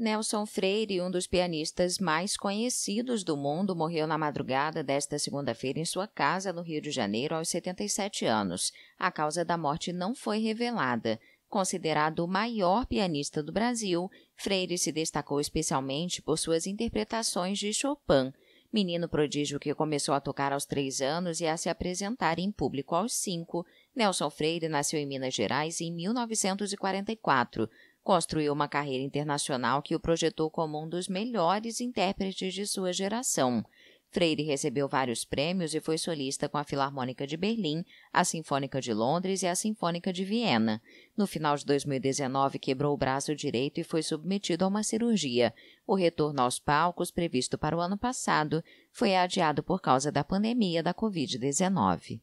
Nelson Freire, um dos pianistas mais conhecidos do mundo, morreu na madrugada desta segunda-feira em sua casa no Rio de Janeiro aos 77 anos. A causa da morte não foi revelada. Considerado o maior pianista do Brasil, Freire se destacou especialmente por suas interpretações de Chopin, menino prodígio que começou a tocar aos três anos e a se apresentar em público aos cinco. Nelson Freire nasceu em Minas Gerais em 1944 Construiu uma carreira internacional que o projetou como um dos melhores intérpretes de sua geração. Freire recebeu vários prêmios e foi solista com a Filarmônica de Berlim, a Sinfônica de Londres e a Sinfônica de Viena. No final de 2019, quebrou o braço direito e foi submetido a uma cirurgia. O retorno aos palcos, previsto para o ano passado, foi adiado por causa da pandemia da Covid-19.